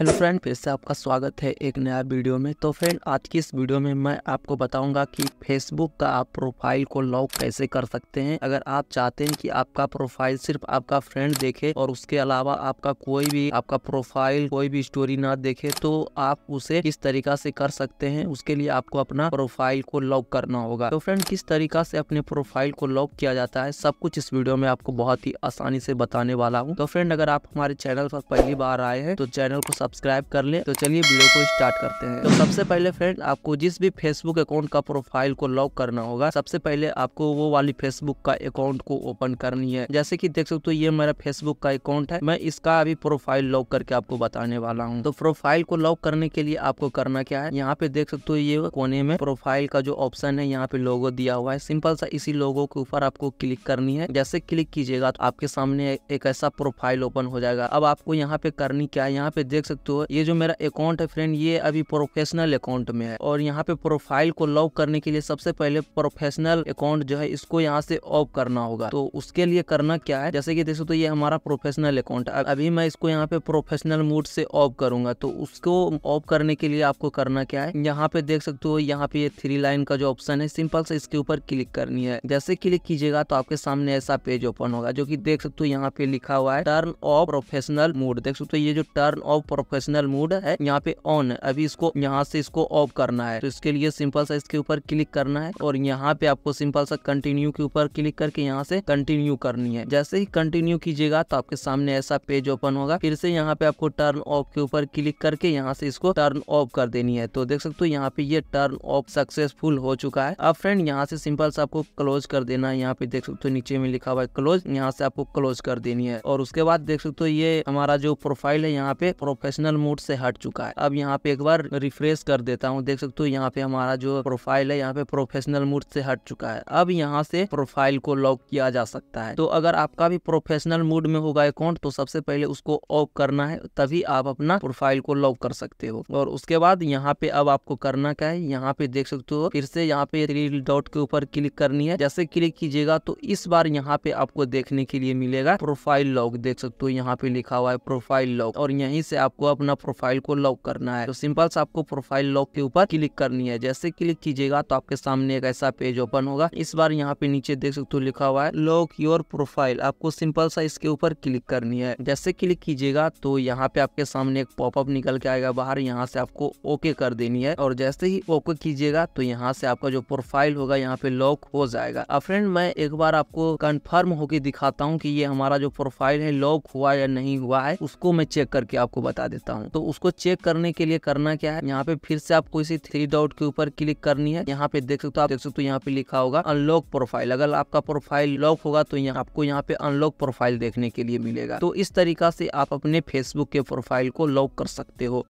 hello friend फिर से आपका स्वागत है एक नया वीडियो में तो फ्रेंड आज की इस वीडियो में मैं आपको बताऊंगा कि फेसबुक का आप प्रोफाइल को लॉक कैसे कर सकते हैं अगर आप चाहते हैं कि आपका प्रोफाइल सिर्फ आपका फ्रेंड देखे और उसके अलावा आपका कोई भी आपका प्रोफाइल कोई भी स्टोरी ना देखे तो आप उसे किस तरीका से कर सकते हैं उसके लिए आपको अपना प्रोफाइल को लॉक करना होगा तो फ्रेंड किस तरीका से अपने प्रोफाइल को लॉक किया जाता है सब कुछ इस वीडियो में आपको बहुत ही आसानी से बताने वाला हूँ तो फ्रेंड अगर आप हमारे चैनल पर पहली बार आए हैं तो चैनल को सब्सक्राइब कर ले तो चलिए वीडियो को स्टार्ट करते हैं तो सबसे पहले फ्रेंड आपको जिस भी फेसबुक अकाउंट का प्रोफाइल को लॉक करना होगा सबसे पहले आपको वो वाली फेसबुक का अकाउंट को ओपन करनी है जैसे की देख सकते हो ये मेरा फेसबुक का अकाउंट है मैं इसका अभी प्रोफाइल लॉक करके आपको बताने वाला हूँ तो प्रोफाइल को लॉक करने के लिए आपको करना क्या है यहाँ पे देख सकते हो ये कोने में प्रोफाइल का जो ऑप्शन है यहाँ पे लोगो दिया हुआ है सिंपल सा इसी लोगो के ऊपर आपको क्लिक करनी है जैसे क्लिक कीजिएगा तो आपके सामने एक ऐसा प्रोफाइल ओपन हो जाएगा अब आपको यहाँ पे करनी क्या है यहाँ पे देख सकते हो ये जो मेरा अकाउंट है फ्रेंड ये अभी प्रोफेशनल अकाउंट में है और यहाँ पे प्रोफाइल को लॉक करने के लिए सबसे पहले प्रोफेशनल अकाउंट जो है इसको यहाँ से ऑफ करना होगा तो उसके लिए करना क्या है जैसे कि देखो तो ये हमारा प्रोफेशनल अकाउंट है अभी मैं इसको यहाँ पे प्रोफेशनल मूड से ऑफ करूंगा तो उसको ऑफ करने के लिए आपको करना क्या है यहाँ पे देख सकते हो यहाँ पे थ्री लाइन का जो ऑप्शन है सिंपल से इसके ऊपर क्लिक करनी है जैसे क्लिक कीजिएगा तो आपके सामने ऐसा पेज ओपन होगा जो की देख सकते हो यहाँ पे लिखा हुआ है टर्न ऑफ प्रोफेशनल मूड देख सकते हो ये जो टर्न ऑफ प्रोफेशनल मूड है यहाँ पे ऑन अभी इसको यहाँ से इसको ऑफ करना है तो इसके लिए सिंपल सा इसके ऊपर क्लिक करना है और यहाँ पे आपको सिंपल सा कंटिन्यू के ऊपर क्लिक करके यहाँ से कंटिन्यू करनी है जैसे ही कंटिन्यू कीजिएगा तो आपके सामने ऐसा पेज ओपन होगा फिर से यहाँ पे आपको टर्न ऑफ के ऊपर क्लिक करके यहाँ से इसको टर्न ऑफ कर देनी है तो देख सकते हो यहाँ पे ये टर्न ऑफ सक्सेसफुल हो चुका है अब फ्रेंड यहाँ से सिंपल सा आपको क्लोज कर देना है यहाँ पे देख सकते हो नीचे में लिखा हुआ है क्लोज यहाँ से आपको क्लोज कर देनी है और उसके बाद देख सकते हो ये हमारा जो प्रोफाइल है यहाँ पे प्रोफेशन प्रोफेशनल मोड से हट चुका है अब यहाँ पे एक बार रिफ्रेश कर देता हूँ देख सकते हो यहाँ पे हमारा जो प्रोफाइल है यहाँ पे प्रोफेशनल मोड से हट चुका है अब यहाँ से प्रोफाइल को लॉक किया जा सकता है तो अगर आपका भी प्रोफेशनल मूड में होगा अकाउंट तो सबसे पहले उसको ऑफ करना है तभी आप अपना प्रोफाइल को लॉक कर सकते हो और उसके बाद यहाँ पे अब आपको करना क्या है यहाँ पे देख सकते हो फिर से यहाँ पे डॉट के ऊपर क्लिक करनी है जैसे क्लिक कीजिएगा तो इस बार यहाँ पे आपको देखने के लिए मिलेगा प्रोफाइल लॉक देख सकते हो यहाँ पे लिखा हुआ है प्रोफाइल लॉक और यहीं से आपको आपको अपना प्रोफाइल को लॉक करना है तो सिंपल से आपको प्रोफाइल लॉक के ऊपर क्लिक करनी है जैसे क्लिक कीजिएगा तो आपके सामने एक ऐसा पेज ओपन होगा इस बार यहाँ पे नीचे देख सकते हो लिखा हुआ है लॉक योर प्रोफाइल आपको सिंपल सा इसके ऊपर क्लिक करनी है जैसे क्लिक कीजिएगा तो यहाँ पे आपके सामने एक पॉपअप निकल के आएगा बाहर यहाँ से आपको ओके कर देनी है और जैसे ही ओके कीजिएगा तो यहाँ से आपका जो प्रोफाइल होगा यहाँ पे लॉक हो जाएगा अब फ्रेंड मैं एक बार आपको कंफर्म होके दिखाता हूँ कि ये हमारा जो प्रोफाइल है लॉक हुआ या नहीं हुआ है उसको मैं चेक करके आपको बता देता हूँ तो उसको चेक करने के लिए करना क्या है यहाँ पे फिर से आपको इसी थ्री डॉट के ऊपर क्लिक करनी है यहाँ पे देख सकते हो आप देख सकते हो यहाँ पे लिखा होगा अनलॉक प्रोफाइल अगर आपका प्रोफाइल लॉक होगा तो यहाँ आपको यहाँ पे अनलॉक प्रोफाइल देखने के लिए मिलेगा तो इस तरीका से आप अपने फेसबुक के प्रोफाइल को लॉक कर सकते हो